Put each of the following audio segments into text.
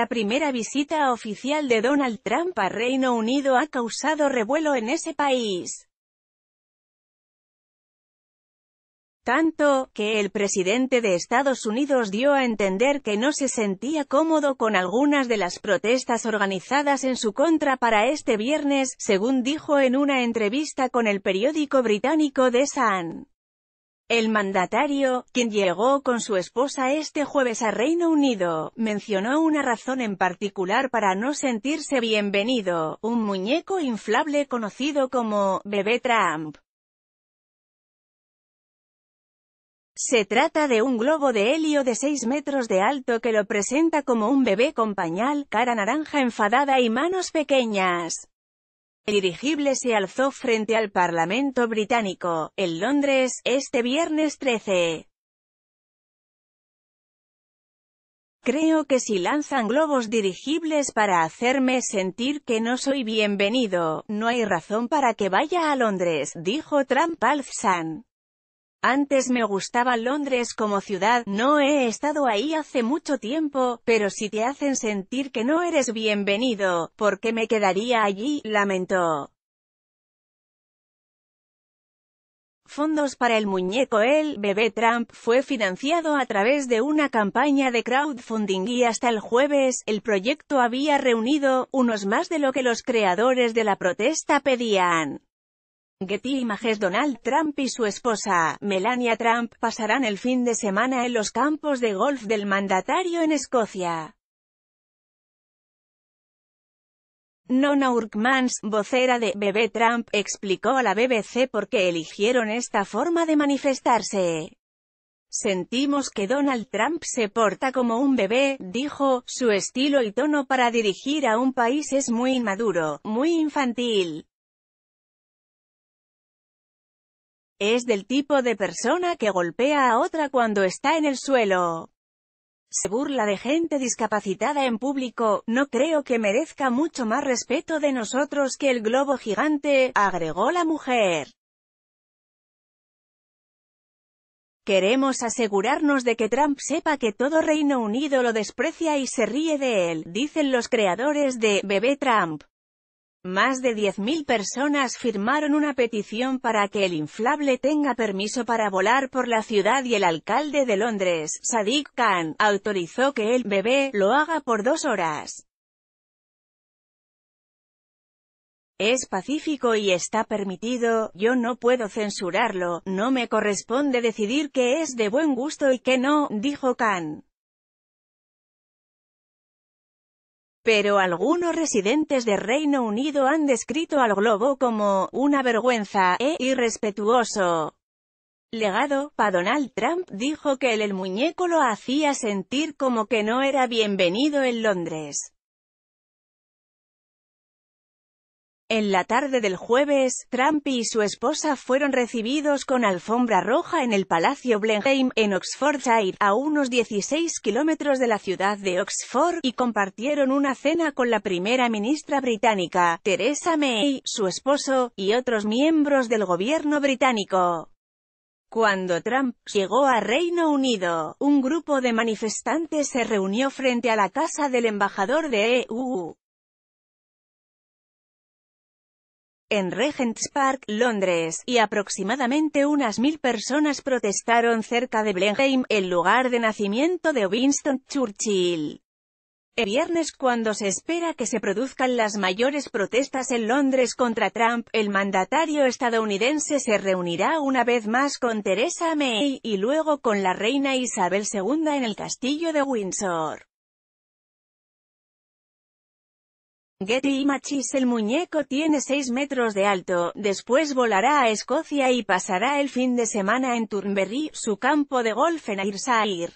La primera visita oficial de Donald Trump a Reino Unido ha causado revuelo en ese país. Tanto, que el presidente de Estados Unidos dio a entender que no se sentía cómodo con algunas de las protestas organizadas en su contra para este viernes, según dijo en una entrevista con el periódico británico The Sun. El mandatario, quien llegó con su esposa este jueves a Reino Unido, mencionó una razón en particular para no sentirse bienvenido, un muñeco inflable conocido como «Bebé Trump». Se trata de un globo de helio de 6 metros de alto que lo presenta como un bebé con pañal, cara naranja enfadada y manos pequeñas dirigible se alzó frente al Parlamento británico, en Londres, este viernes 13. Creo que si lanzan globos dirigibles para hacerme sentir que no soy bienvenido, no hay razón para que vaya a Londres, dijo Trump al antes me gustaba Londres como ciudad, no he estado ahí hace mucho tiempo, pero si te hacen sentir que no eres bienvenido, ¿por qué me quedaría allí? Lamento. Fondos para el muñeco El bebé Trump fue financiado a través de una campaña de crowdfunding y hasta el jueves, el proyecto había reunido, unos más de lo que los creadores de la protesta pedían. Getty Images Donald Trump y su esposa, Melania Trump, pasarán el fin de semana en los campos de golf del mandatario en Escocia. Nona Urkmans, vocera de Bebé Trump, explicó a la BBC por qué eligieron esta forma de manifestarse. Sentimos que Donald Trump se porta como un bebé, dijo, su estilo y tono para dirigir a un país es muy inmaduro, muy infantil. Es del tipo de persona que golpea a otra cuando está en el suelo. Se burla de gente discapacitada en público, no creo que merezca mucho más respeto de nosotros que el globo gigante, agregó la mujer. Queremos asegurarnos de que Trump sepa que todo Reino Unido lo desprecia y se ríe de él, dicen los creadores de Bebé Trump. Más de 10.000 personas firmaron una petición para que el inflable tenga permiso para volar por la ciudad y el alcalde de Londres, Sadiq Khan, autorizó que el bebé lo haga por dos horas. Es pacífico y está permitido, yo no puedo censurarlo, no me corresponde decidir qué es de buen gusto y qué no, dijo Khan. Pero algunos residentes de Reino Unido han descrito al globo como «una vergüenza» e «irrespetuoso». Legado, pa Donald Trump dijo que el, el muñeco lo hacía sentir como que no era bienvenido en Londres. En la tarde del jueves, Trump y su esposa fueron recibidos con alfombra roja en el Palacio Blenheim, en Oxfordshire, a unos 16 kilómetros de la ciudad de Oxford, y compartieron una cena con la primera ministra británica, Theresa May, su esposo, y otros miembros del gobierno británico. Cuando Trump llegó a Reino Unido, un grupo de manifestantes se reunió frente a la casa del embajador de EU. en Regent's Park, Londres, y aproximadamente unas mil personas protestaron cerca de Blenheim, el lugar de nacimiento de Winston Churchill. El viernes cuando se espera que se produzcan las mayores protestas en Londres contra Trump, el mandatario estadounidense se reunirá una vez más con Theresa May, y luego con la reina Isabel II en el castillo de Windsor. Getty Machis El muñeco tiene 6 metros de alto, después volará a Escocia y pasará el fin de semana en Turnberry, su campo de golf en Ayrshire.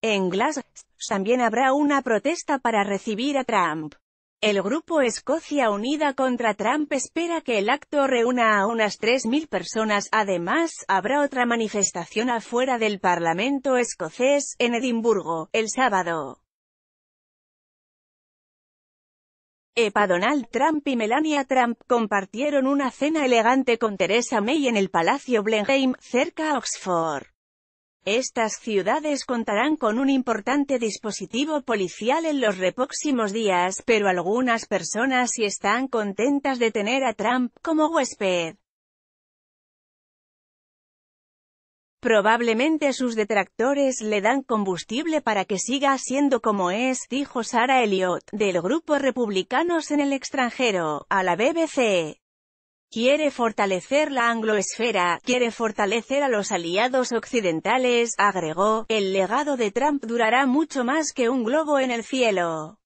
En Glasgow, también habrá una protesta para recibir a Trump. El grupo Escocia Unida contra Trump espera que el acto reúna a unas 3.000 personas. Además, habrá otra manifestación afuera del Parlamento escocés, en Edimburgo, el sábado. EPA Donald Trump y Melania Trump compartieron una cena elegante con Theresa May en el Palacio Blenheim, cerca Oxford. Estas ciudades contarán con un importante dispositivo policial en los próximos días, pero algunas personas sí están contentas de tener a Trump como huésped. Probablemente sus detractores le dan combustible para que siga siendo como es, dijo Sara Elliott, del grupo Republicanos en el extranjero, a la BBC. Quiere fortalecer la angloesfera, quiere fortalecer a los aliados occidentales, agregó, el legado de Trump durará mucho más que un globo en el cielo.